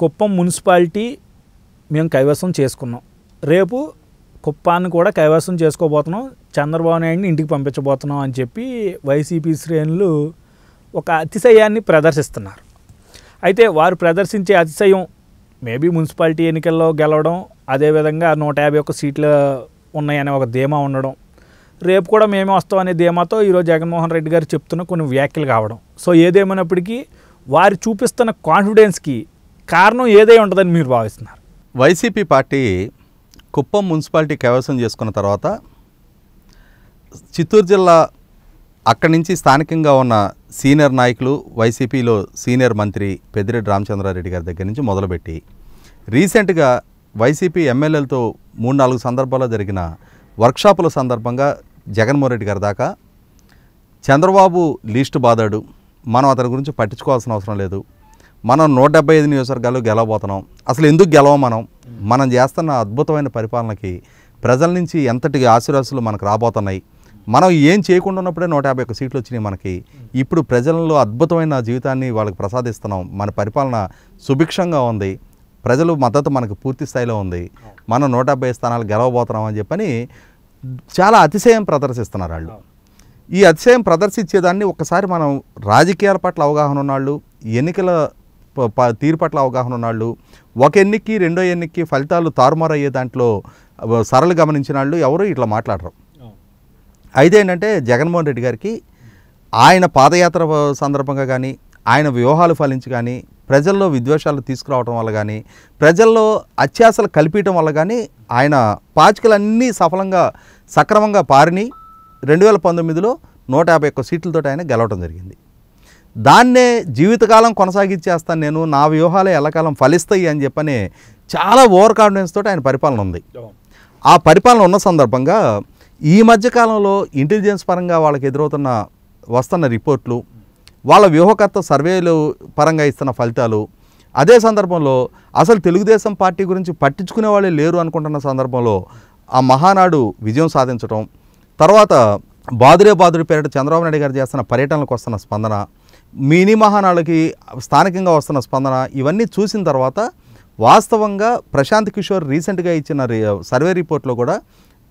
Kuppam municipality మేము కైవసం చేసుకున్నాం రేపు కుప్పాన్ని కూడా కైవసం చేసుకోబోతున్నాం చంద్రబాబు నాయుడిని ఇంటికి పంపించబోతున్నాం అని చెప్పి వైసీపీ శ్రేణులు ఒక అతిశయాన్ని ప్రదర్శిస్తున్నారు అయితే వారు ప్రదర్శించే అతిశయం మేబీ మున్సిపాలిటీ ఎన్నికల్లో గెలవడం అదేవిధంగా నూట యాభై ఒక్క సీట్లు ఉన్నాయనే ఒక ధీమా ఉండడం రేపు కూడా మేమే వస్తాం అనే ధీమాతో ఈరోజు జగన్మోహన్ రెడ్డి గారు చెప్తున్న కొన్ని వ్యాఖ్యలు కావడం సో ఏదేమైనప్పటికీ వారు చూపిస్తున్న కాన్ఫిడెన్స్కి కారణం ఏదై ఉంటుందని మీరు భావిస్తున్నారు వైసీపీ పార్టీ కుప్పం మున్సిపాలిటీ కైవసం చేసుకున్న తర్వాత చిత్తూరు జిల్లా అక్కడి నుంచి స్థానికంగా ఉన్న సీనియర్ నాయకులు వైసీపీలో సీనియర్ మంత్రి పెద్దిరెడ్డి రామచంద్రారెడ్డి గారి దగ్గర నుంచి మొదలుపెట్టి రీసెంట్గా వైసీపీ ఎమ్మెల్యేలతో మూడు నాలుగు సందర్భాల్లో జరిగిన వర్క్షాపుల సందర్భంగా జగన్మోహన్ రెడ్డి గారి దాకా చంద్రబాబు లీస్ట్ బాధాడు మనం అతని గురించి పట్టించుకోవాల్సిన అవసరం లేదు మనం నూట డెబ్బై ఐదు నియోజకవర్గాలు గెలవబోతున్నాం అసలు ఎందుకు గెలవ మనం మనం చేస్తున్న అద్భుతమైన పరిపాలనకి ప్రజల నుంచి ఎంతటి ఆశీర్వాసులు మనకు రాబోతున్నాయి మనం ఏం చేయకుండా ఉన్నప్పుడే నూట యాభై ఒక్క సీట్లు వచ్చినాయి మనకి ఇప్పుడు ప్రజలలో అద్భుతమైన జీవితాన్ని వాళ్ళకి ప్రసాదిస్తున్నాం మన పరిపాలన సుభిక్షంగా ఉంది ప్రజలు మద్దతు మనకు పూర్తి స్థాయిలో ఉంది మనం నూట డెబ్బై స్థానాలు గెలవబోతున్నాం అని చెప్పని చాలా అతిశయం ప్రదర్శిస్తున్నారు వాళ్ళు ఈ అతిశయం ప్రదర్శించేదాన్ని ఒకసారి మనం రాజకీయాల పట్ల అవగాహన ఉన్నాళ్ళు ఎన్నికల తీరు పట్ల అవగాహన ఉన్నాళ్ళు ఒక ఎన్నికకి రెండో ఎన్నికకి ఫలితాలు తారుమారయ్యే దాంట్లో సరళ గమనించిన వాళ్ళు ఎవరు ఇట్లా మాట్లాడరు అయితే ఏంటంటే జగన్మోహన్ రెడ్డి గారికి ఆయన పాదయాత్ర సందర్భంగా కానీ ఆయన వ్యూహాలు ఫలించి కానీ ప్రజల్లో విద్వేషాలు తీసుకురావడం వల్ల కానీ ప్రజల్లో అత్యాసలు కల్పించడం వల్ల కానీ ఆయన పాచికలన్నీ సఫలంగా సక్రమంగా పారిని రెండు వేల పంతొమ్మిదిలో నూట యాభై ఒక్క సీట్లతో ఆయన గెలవడం జరిగింది దాన్నే జీవితకాలం కొనసాగించేస్తాను నేను నా వ్యూహాలే ఎల్లకాలం ఫలిస్తాయి అని చెప్పని చాలా ఓవర్ కాన్ఫిడెన్స్ తోటి ఆయన పరిపాలన ఉంది ఆ పరిపాలన ఉన్న సందర్భంగా ఈ మధ్యకాలంలో ఇంటెలిజెన్స్ పరంగా వాళ్ళకి ఎదురవుతున్న వస్తున్న రిపోర్ట్లు వాళ్ళ వ్యూహకర్త సర్వేలు పరంగా ఇస్తున్న ఫలితాలు అదే సందర్భంలో అసలు తెలుగుదేశం పార్టీ గురించి పట్టించుకునే వాళ్ళే లేరు అనుకుంటున్న సందర్భంలో ఆ మహానాడు విజయం సాధించడం తర్వాత బాదురే బాదురి పేరిట చంద్రబాబు నాయుడు గారు చేస్తున్న పర్యటనలకు వస్తున్న స్పందన మినీ మహానాళ్ళకి స్థానికంగా వస్తున్న స్పందన ఇవన్నీ చూసిన తర్వాత వాస్తవంగా ప్రశాంత్ కిషోర్ రీసెంట్గా ఇచ్చిన సర్వే రిపోర్ట్లో కూడా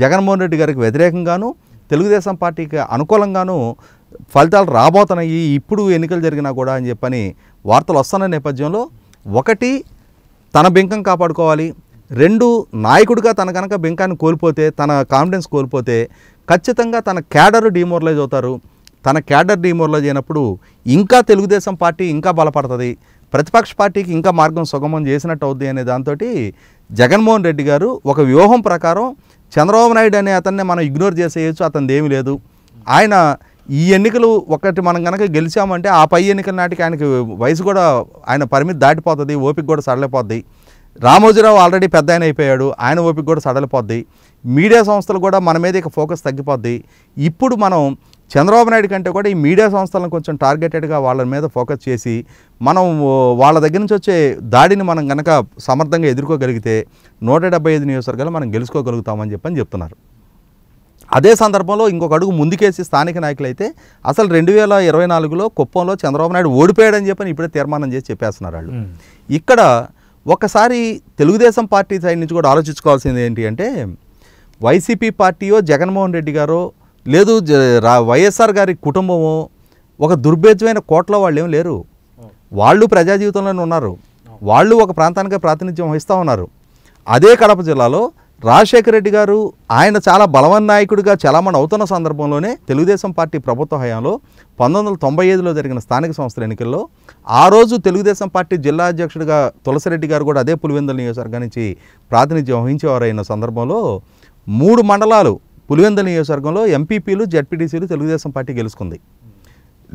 జగన్మోహన్ రెడ్డి గారికి వ్యతిరేకంగాను తెలుగుదేశం పార్టీకి అనుకూలంగాను ఫలితాలు రాబోతున్నాయి ఇప్పుడు ఎన్నికలు జరిగినా కూడా అని చెప్పని వార్తలు వస్తున్న నేపథ్యంలో ఒకటి తన బింకం కాపాడుకోవాలి రెండు నాయకుడిగా తన కనుక బింకాన్ని కోల్పోతే తన కాన్ఫిడెన్స్ కోల్పోతే ఖచ్చితంగా తన క్యాడర్ డిమోరలైజ్ అవుతారు తన క్యాడర్ డిమోర్లో చేయనప్పుడు ఇంకా తెలుగుదేశం పార్టీ ఇంకా బలపడుతుంది ప్రతిపక్ష పార్టీకి ఇంకా మార్గం సుగమం చేసినట్టు అవుద్ది అనే దాంతో జగన్మోహన్ రెడ్డి గారు ఒక వ్యూహం ప్రకారం చంద్రబాబు నాయుడు అనే అతన్ని మనం ఇగ్నోర్ చేసేయచ్చు అతనిది ఏమీ లేదు ఆయన ఈ ఎన్నికలు ఒకటి మనం కనుక గెలిచామంటే ఆ పై ఎన్నికల నాటికి ఆయనకి వయసు కూడా ఆయన పరిమితి దాటిపోతుంది ఓపిక కూడా సడలిపోద్ది రామోజీరావు ఆల్రెడీ పెద్ద ఆయన అయిపోయాడు ఆయన ఓపిక కూడా సడలిపోద్ది మీడియా సంస్థలు కూడా మన మీద ఇక ఫోకస్ తగ్గిపోద్ది ఇప్పుడు మనం చంద్రబాబు నాయుడు కంటే కూడా ఈ మీడియా సంస్థలను కొంచెం టార్గెటెడ్గా వాళ్ళ మీద ఫోకస్ చేసి మనం వాళ్ళ దగ్గర నుంచి వచ్చే దాడిని మనం కనుక సమర్థంగా ఎదుర్కోగలిగితే నూట డెబ్బై ఐదు నియోజకవర్గాలు మనం గెలుచుకోగలుగుతామని చెప్పని చెప్తున్నారు అదే సందర్భంలో ఇంకొక అడుగు ముందుకేసి స్థానిక నాయకులైతే అసలు రెండు వేల ఇరవై నాలుగులో కుప్పంలో చంద్రబాబు నాయుడు ఓడిపోయాడని చెప్పని ఇప్పుడే తీర్మానం చేసి చెప్పేస్తున్నారు వాళ్ళు ఇక్కడ ఒకసారి తెలుగుదేశం పార్టీ సైడ్ నుంచి కూడా ఆలోచించుకోవాల్సింది ఏంటి అంటే వైసీపీ పార్టీయో జగన్మోహన్ రెడ్డి గారో లేదు వైఎస్ఆర్ గారి కుటుంబము ఒక దుర్భేద్యమైన కోట్ల వాళ్ళు ఏం లేరు వాళ్ళు ప్రజా జీవితంలోనే ఉన్నారు వాళ్ళు ఒక ప్రాంతానికి ప్రాతినిధ్యం వహిస్తూ ఉన్నారు అదే కడప జిల్లాలో రాజశేఖర రెడ్డి గారు ఆయన చాలా బలవన్ నాయకుడిగా చలామణి అవుతున్న సందర్భంలోనే తెలుగుదేశం పార్టీ ప్రభుత్వ హయాంలో పంతొమ్మిది వందల తొంభై ఐదులో జరిగిన స్థానిక సంస్థల ఎన్నికల్లో ఆ రోజు తెలుగుదేశం పార్టీ జిల్లా అధ్యక్షుడిగా తులసిరెడ్డి గారు కూడా అదే పులివెందుల నియోజకవర్గం నుంచి ప్రాతినిధ్యం వహించేవారైన సందర్భంలో మూడు మండలాలు పులివెందుల నియోజకవర్గంలో ఎంపీపీలు జడ్పీటీసీలు తెలుగుదేశం పార్టీ గెలుచుకుంది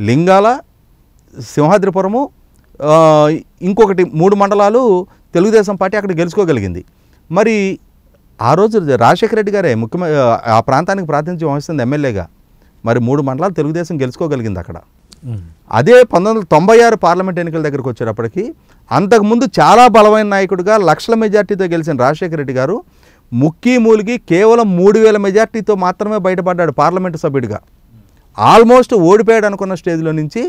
లింగాల సింహాద్రిపురము ఇంకొకటి మూడు మండలాలు తెలుగుదేశం పార్టీ అక్కడ గెలుచుకోగలిగింది మరి ఆ రోజు రాజశేఖర రెడ్డి గారే ముఖ్యమంత్రి ఆ ప్రాంతానికి ప్రాతినిధ్యం వహిస్తుంది ఎమ్మెల్యేగా మరి మూడు మండలాలు తెలుగుదేశం గెలుచుకోగలిగింది అక్కడ అదే పంతొమ్మిది వందల తొంభై ఆరు పార్లమెంట్ ఎన్నికల దగ్గరకు వచ్చేటప్పటికి అంతకుముందు చాలా బలమైన నాయకుడిగా లక్షల మెజార్టీతో గెలిచిన రాజశేఖర రెడ్డి గారు ముక్కి మూలిగి కేవలం మూడు వేల మెజార్టీతో మాత్రమే బయటపడ్డాడు పార్లమెంటు సభ్యుడిగా ఆల్మోస్ట్ ఓడిపోయాడు అనుకున్న స్టేజ్లో నుంచి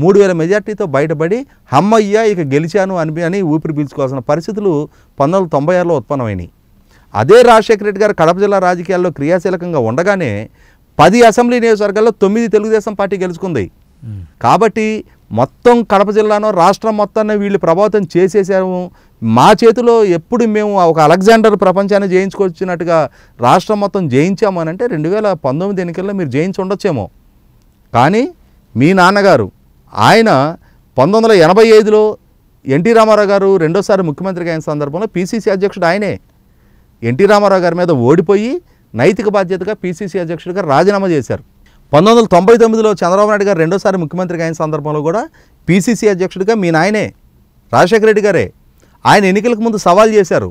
మూడు వేల మెజార్టీతో బయటపడి హమ్మయ్య ఇక గెలిచాను అని అని ఊపిరి పీల్చుకోవాల్సిన పరిస్థితులు పంతొమ్మిది వందల తొంభై ఆరులో ఉత్పన్నమైనవి అదే రాజశేఖర రెడ్డి గారు కడప జిల్లా రాజకీయాల్లో క్రియాశీలకంగా ఉండగానే పది అసెంబ్లీ నియోజకవర్గాల్లో తొమ్మిది తెలుగుదేశం పార్టీ గెలుచుకుంది కాబట్టి మొత్తం కడప జిల్లాను రాష్ట్రం మొత్తాన్ని వీళ్ళు ప్రభావితం చేసేసాము మా చేతిలో ఎప్పుడు మేము ఒక అలెగ్జాండర్ ప్రపంచాన్ని జయించుకొచ్చినట్టుగా రాష్ట్రం మొత్తం జయించామనంటే రెండు వేల పంతొమ్మిది ఎన్నికల్లో మీరు జయించి ఉండొచ్చేమో కానీ మీ నాన్నగారు ఆయన పంతొమ్మిది వందల ఎనభై ఐదులో ఎన్టీ రామారావు గారు రెండోసారి ముఖ్యమంత్రిగా అయిన సందర్భంలో పీసీసీ అధ్యక్షుడు ఆయనే ఎన్టీ రామారావు గారి మీద ఓడిపోయి నైతిక బాధ్యతగా పీసీసీ అధ్యక్షుడిగా రాజీనామా చేశారు పంతొమ్మిది వందల తొంభై తొమ్మిదిలో చంద్రబాబు నాయుడు గారు రెండోసారి ముఖ్యమంత్రిగా అయిన సందర్భంలో కూడా పీసీసీ అధ్యక్షుడిగా మీ నాయనే రాజశేఖర రెడ్డి గారే ఆయన ఎన్నికలకు ముందు సవాల్ చేశారు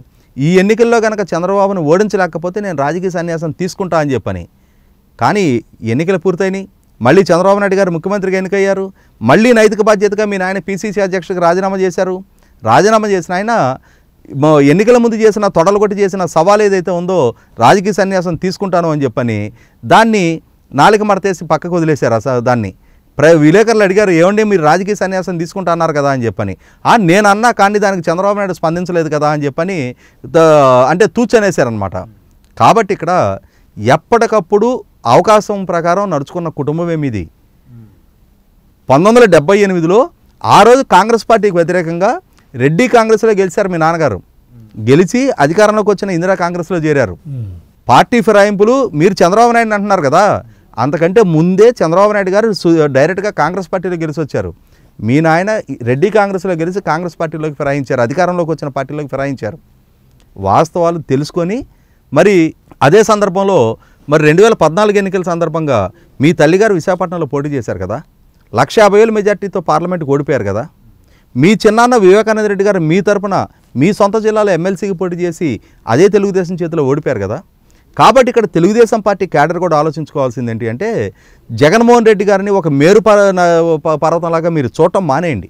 ఈ ఎన్నికల్లో కనుక చంద్రబాబును ఓడించలేకపోతే నేను రాజకీయ సన్యాసం తీసుకుంటా అని చెప్పని కానీ ఎన్నికలు పూర్తయినాయి మళ్ళీ చంద్రబాబు నాయుడు గారు ముఖ్యమంత్రిగా ఎన్నికయ్యారు మళ్ళీ నైతిక బాధ్యతగా మీ నాయన పీసీసీ అధ్యక్షుడికి రాజీనామా చేశారు రాజీనామా చేసిన ఆయన ఎన్నికల ముందు చేసిన కొట్టి చేసిన సవాల్ ఏదైతే ఉందో రాజకీయ సన్యాసం తీసుకుంటాను అని చెప్పని దాన్ని నాలుగు మడతేసి పక్కకు వదిలేశారు దాన్ని విలేకరులు అడిగారు ఏమండి మీరు రాజకీయ సన్యాసం తీసుకుంటా అన్నారు కదా అని చెప్పని నేను అన్నా కానీ దానికి చంద్రబాబు నాయుడు స్పందించలేదు కదా అని చెప్పని అంటే తూచనేశారనమాట కాబట్టి ఇక్కడ ఎప్పటికప్పుడు అవకాశం ప్రకారం నడుచుకున్న కుటుంబమే మీది పంతొమ్మిది ఎనిమిదిలో ఆ రోజు కాంగ్రెస్ పార్టీకి వ్యతిరేకంగా రెడ్డి కాంగ్రెస్లో గెలిచారు మీ నాన్నగారు గెలిచి అధికారంలోకి వచ్చిన ఇందిరా కాంగ్రెస్లో చేరారు పార్టీ ఫిరాయింపులు మీరు చంద్రబాబు నాయుడు అంటున్నారు కదా అంతకంటే ముందే చంద్రబాబు నాయుడు గారు డైరెక్ట్గా కాంగ్రెస్ పార్టీలో గెలిచి వచ్చారు మీ నాయన రెడ్డి కాంగ్రెస్లో గెలిచి కాంగ్రెస్ పార్టీలోకి ఫిరాయించారు అధికారంలోకి వచ్చిన పార్టీలోకి ఫిరాయించారు వాస్తవాలు తెలుసుకొని మరి అదే సందర్భంలో మరి రెండు వేల పద్నాలుగు ఎన్నికల సందర్భంగా మీ తల్లిగారు విశాఖపట్నంలో పోటీ చేశారు కదా లక్ష యాభై వేల మెజార్టీతో పార్లమెంట్కి ఓడిపోయారు కదా మీ చిన్నాన్న వివేకానంద రెడ్డి గారు మీ తరఫున మీ సొంత జిల్లాలో ఎమ్మెల్సీకి పోటీ చేసి అదే తెలుగుదేశం చేతిలో ఓడిపోయారు కదా కాబట్టి ఇక్కడ తెలుగుదేశం పార్టీ క్యాడర్ కూడా ఆలోచించుకోవాల్సింది ఏంటి అంటే జగన్మోహన్ రెడ్డి గారిని ఒక మేరు పర్వతంలాగా మీరు చూడటం మానేయండి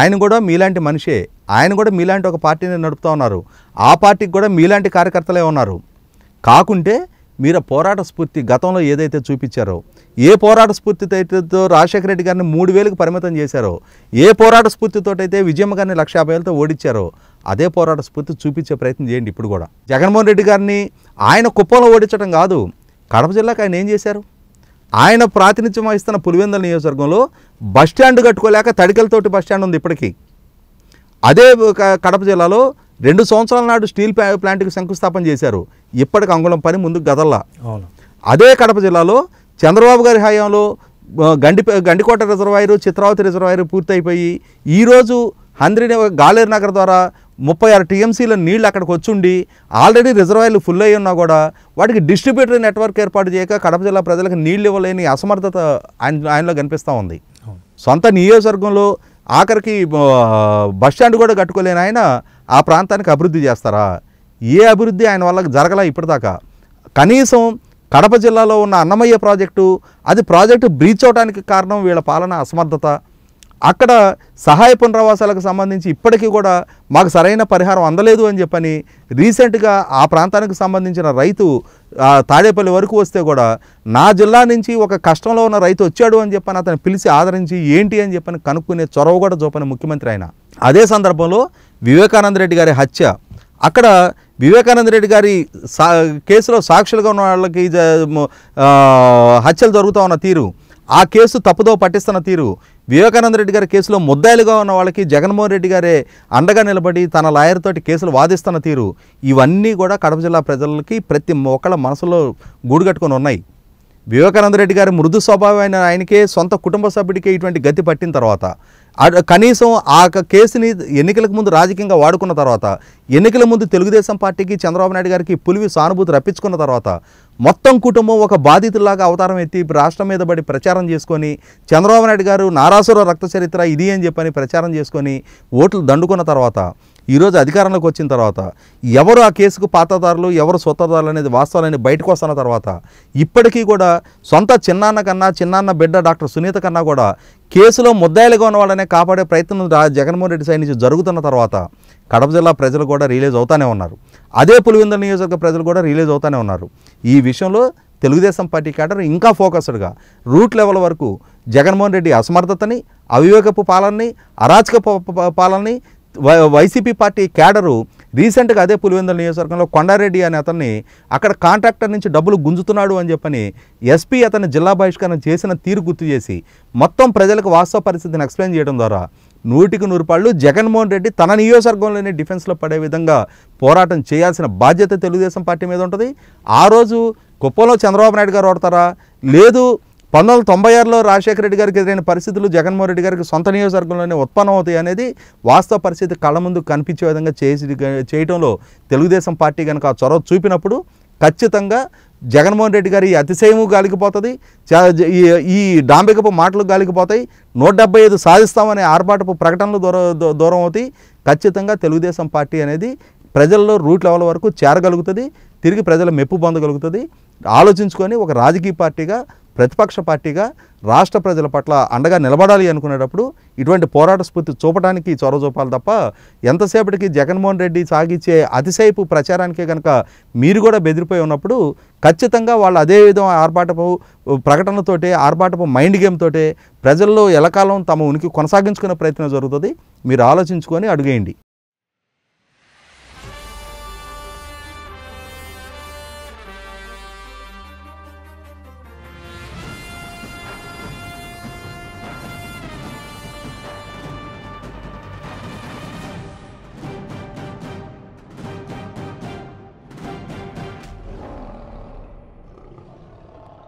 ఆయన కూడా మీలాంటి మనిషే ఆయన కూడా మీలాంటి ఒక పార్టీని నడుపుతూ ఉన్నారు ఆ పార్టీకి కూడా మీలాంటి కార్యకర్తలే ఉన్నారు కాకుంటే మీరు పోరాట స్ఫూర్తి గతంలో ఏదైతే చూపించారో ఏ పోరాట స్ఫూర్తితో అయితే రాజశేఖర రెడ్డి గారిని మూడు వేలకు పరిమితం చేశారో ఏ పోరాట స్ఫూర్తితో అయితే విజయమ్మ గారిని లక్ష యాభై వేలతో ఓడించారో అదే పోరాట స్ఫూర్తి చూపించే ప్రయత్నం చేయండి ఇప్పుడు కూడా జగన్మోహన్ రెడ్డి గారిని ఆయన కుప్పంలో ఓడించడం కాదు కడప జిల్లాకు ఆయన ఏం చేశారు ఆయన ప్రాతినిధ్యం వహిస్తున్న పులివెందుల నియోజకవర్గంలో బస్టాండ్ కట్టుకోలేక తడికలతోటి బస్టాండ్ ఉంది ఇప్పటికీ అదే కడప జిల్లాలో రెండు సంవత్సరాల నాడు స్టీల్ ప్లాంట్కి శంకుస్థాపన చేశారు ఇప్పటికి అంగుళం పని ముందుకు గదల్లా అదే కడప జిల్లాలో చంద్రబాబు గారి హయాంలో గండి గండికోట రిజర్వాయరు చిత్రావతి రిజర్వాయరు పూర్తయిపోయి ఈరోజు హంద్రిని గాలేరు నగర్ ద్వారా ముప్పై ఆరు టీఎంసీల నీళ్ళు అక్కడికి ఉండి ఆల్రెడీ రిజర్వాయర్లు ఫుల్ అయి ఉన్నా కూడా వాటికి డిస్ట్రిబ్యూటర్ నెట్వర్క్ ఏర్పాటు చేయక కడప జిల్లా ప్రజలకు నీళ్ళు ఇవ్వలేని అసమర్థత ఆయన ఆయనలో కనిపిస్తూ ఉంది సొంత నియోజకవర్గంలో ఆఖరికి బస్ స్టాండ్ కూడా కట్టుకోలేని ఆయన ఆ ప్రాంతానికి అభివృద్ధి చేస్తారా ఏ అభివృద్ధి ఆయన వల్ల జరగలా ఇప్పటిదాకా కనీసం కడప జిల్లాలో ఉన్న అన్నమయ్య ప్రాజెక్టు అది ప్రాజెక్టు బ్రీచ్ అవడానికి కారణం వీళ్ళ పాలన అసమర్థత అక్కడ సహాయ పునరావాసాలకు సంబంధించి ఇప్పటికీ కూడా మాకు సరైన పరిహారం అందలేదు అని చెప్పని రీసెంట్గా ఆ ప్రాంతానికి సంబంధించిన రైతు తాడేపల్లి వరకు వస్తే కూడా నా జిల్లా నుంచి ఒక కష్టంలో ఉన్న రైతు వచ్చాడు అని చెప్పని అతను పిలిచి ఆదరించి ఏంటి అని చెప్పని కనుక్కునే చొరవ కూడా చూపని ముఖ్యమంత్రి ఆయన అదే సందర్భంలో వివేకానంద రెడ్డి గారి హత్య అక్కడ వివేకానంద రెడ్డి గారి సా కేసులో సాక్షులుగా ఉన్న వాళ్ళకి హత్యలు జరుగుతూ ఉన్న తీరు ఆ కేసు తప్పుదో పట్టిస్తున్న తీరు వివేకానంద రెడ్డి గారి కేసులో ముద్దాయిలుగా ఉన్న వాళ్ళకి జగన్మోహన్ రెడ్డి గారే అండగా నిలబడి తన లాయర్ తోటి కేసులు వాదిస్తున్న తీరు ఇవన్నీ కూడా కడప జిల్లా ప్రజలకి ప్రతి ఒక్కళ్ళ మనసులో కట్టుకొని ఉన్నాయి వివేకానంద రెడ్డి గారి మృదు స్వభావమైన ఆయనకే సొంత కుటుంబ సభ్యుడికే ఇటువంటి గతి పట్టిన తర్వాత కనీసం ఆ కేసుని ఎన్నికలకు ముందు రాజకీయంగా వాడుకున్న తర్వాత ఎన్నికల ముందు తెలుగుదేశం పార్టీకి చంద్రబాబు నాయుడు గారికి పులివి సానుభూతి రప్పించుకున్న తర్వాత మొత్తం కుటుంబం ఒక బాధితులాగా అవతారం ఎత్తి రాష్ట్రం మీద పడి ప్రచారం చేసుకొని చంద్రబాబు నాయుడు గారు నారాసుర రక్త చరిత్ర ఇది అని చెప్పని ప్రచారం చేసుకొని ఓట్లు దండుకున్న తర్వాత ఈరోజు అధికారంలోకి వచ్చిన తర్వాత ఎవరు ఆ కేసుకు పాతదారులు ఎవరు సొత్తదారులు అనేది వాస్తవాలని బయటకు వస్తున్న తర్వాత ఇప్పటికీ కూడా సొంత చిన్నాన్న కన్నా చిన్నాన్న బిడ్డ డాక్టర్ సునీత కన్నా కూడా కేసులో ముద్దాయిలుగా ఉన్న వాళ్ళనే కాపాడే ప్రయత్నం జగన్మోహన్ రెడ్డి సైడ్ నుంచి జరుగుతున్న తర్వాత కడప జిల్లా ప్రజలు కూడా రిలీజ్ అవుతానే ఉన్నారు అదే పులివెందుల నియోజకవర్గ ప్రజలు కూడా రిలీజ్ అవుతూనే ఉన్నారు ఈ విషయంలో తెలుగుదేశం పార్టీ కేటర్ ఇంకా ఫోకస్డ్గా రూట్ లెవెల్ వరకు జగన్మోహన్ రెడ్డి అసమర్థతని అవివేకపు పాలనని అరాచక పాలనని వైసీపీ పార్టీ కేడరు రీసెంట్గా అదే పులివెందుల నియోజకవర్గంలో కొండారెడ్డి అనే అతన్ని అక్కడ కాంట్రాక్టర్ నుంచి డబ్బులు గుంజుతున్నాడు అని చెప్పని ఎస్పీ అతన్ని జిల్లా బహిష్కరణ చేసిన తీరు గుర్తు చేసి మొత్తం ప్రజలకు వాస్తవ పరిస్థితిని ఎక్స్ప్లెయిన్ చేయడం ద్వారా నూటికి నూరు పళ్ళు జగన్మోహన్ రెడ్డి తన నియోజకవర్గంలోనే డిఫెన్స్లో పడే విధంగా పోరాటం చేయాల్సిన బాధ్యత తెలుగుదేశం పార్టీ మీద ఉంటుంది ఆ రోజు కుప్పంలో చంద్రబాబు నాయుడు గారు ఓడతారా లేదు పంతొమ్మిది వందల తొంభై ఆరులో రాజశేఖర రెడ్డి గారికి ఎదురైన పరిస్థితులు జగన్మోహన్ రెడ్డి గారికి సొంత నియోజకవర్గంలోనే ఉత్పన్నం అవుతాయి అనేది వాస్తవ పరిస్థితి కళ్ళ ముందు కనిపించే విధంగా చేసి చేయడంలో తెలుగుదేశం పార్టీ కనుక ఆ చొరవ చూపినప్పుడు ఖచ్చితంగా జగన్మోహన్ రెడ్డి గారి అతిశయము గాలికిపోతుంది ఈ డాంబికపు మాటలు గాలికిపోతాయి నూట డెబ్బై ఐదు సాధిస్తామనే ఆర్భాటపు ప్రకటనలు దూర దూరం అవుతాయి ఖచ్చితంగా తెలుగుదేశం పార్టీ అనేది ప్రజల్లో రూట్ లెవెల్ వరకు చేరగలుగుతుంది తిరిగి ప్రజల మెప్పు పొందగలుగుతుంది ఆలోచించుకొని ఒక రాజకీయ పార్టీగా ప్రతిపక్ష పార్టీగా రాష్ట్ర ప్రజల పట్ల అండగా నిలబడాలి అనుకునేటప్పుడు ఇటువంటి పోరాట స్ఫూర్తి చూపడానికి చొరవ చూపాలి తప్ప ఎంతసేపటికి జగన్మోహన్ రెడ్డి సాగించే అతిశయపు ప్రచారానికే కనుక మీరు కూడా బెదిరిపోయి ఉన్నప్పుడు ఖచ్చితంగా వాళ్ళు అదే విధం ఆర్భాటపు ప్రకటనతోటే ఆర్భాటపు మైండ్ గేమ్ తోటే ప్రజల్లో ఎలకాలం తమ ఉనికి కొనసాగించుకునే ప్రయత్నం జరుగుతుంది మీరు ఆలోచించుకొని అడిగేయండి